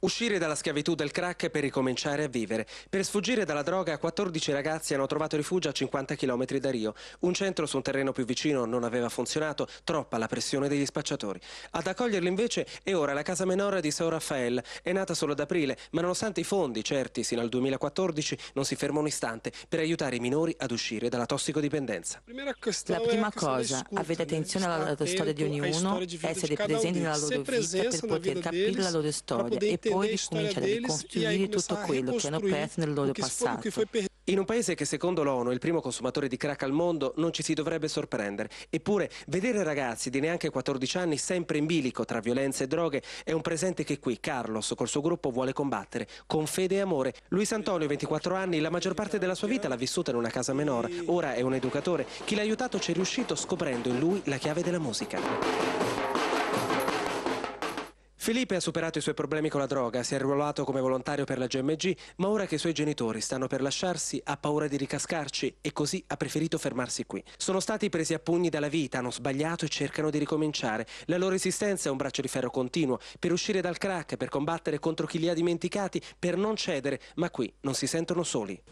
Uscire dalla schiavitù del crack per ricominciare a vivere. Per sfuggire dalla droga 14 ragazzi hanno trovato rifugio a 50 km da Rio. Un centro su un terreno più vicino non aveva funzionato, troppa la pressione degli spacciatori. Ad accoglierli invece è ora la casa menore di San Raffaele. È nata solo ad aprile, ma nonostante i fondi, certi sino al 2014, non si ferma un istante per aiutare i minori ad uscire dalla tossicodipendenza. La prima cosa, avete attenzione alla, alla storia di ognuno, essere presenti nella loro vita per poter capire la loro storia poi ricominciare a ricostruire tutto quello che hanno perso nel loro passato. In un paese che secondo l'ONU è il primo consumatore di crack al mondo non ci si dovrebbe sorprendere. Eppure vedere ragazzi di neanche 14 anni sempre in bilico tra violenza e droghe è un presente che qui Carlos col suo gruppo vuole combattere con fede e amore. Luis Antonio, 24 anni, la maggior parte della sua vita l'ha vissuta in una casa menore. Ora è un educatore. Chi l'ha aiutato ci è riuscito scoprendo in lui la chiave della musica. Felipe ha superato i suoi problemi con la droga, si è arruolato come volontario per la GMG, ma ora che i suoi genitori stanno per lasciarsi ha paura di ricascarci e così ha preferito fermarsi qui. Sono stati presi a pugni dalla vita, hanno sbagliato e cercano di ricominciare. La loro esistenza è un braccio di ferro continuo per uscire dal crack, per combattere contro chi li ha dimenticati, per non cedere, ma qui non si sentono soli.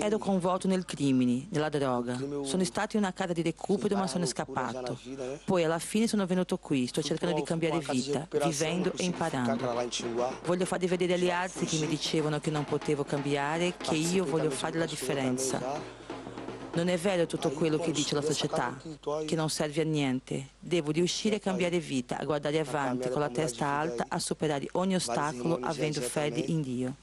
Ero coinvolto um nel crimine, nella droga. Sono stato in una casa di recupero ma sono scappato. Eh? Poi alla fine sono venuto qui, sto cercando di cambiare vita, vivendo e imparando. Voglio far vedere agli altri che mi dicevano che non potevo cambiare, che io voglio fare la differenza. Non è vero tutto quello che dice la società, che non serve a niente. Devo riuscire a cambiare vita, a guardare avanti con la testa alta, a superare ogni ostacolo avendo fede in Dio.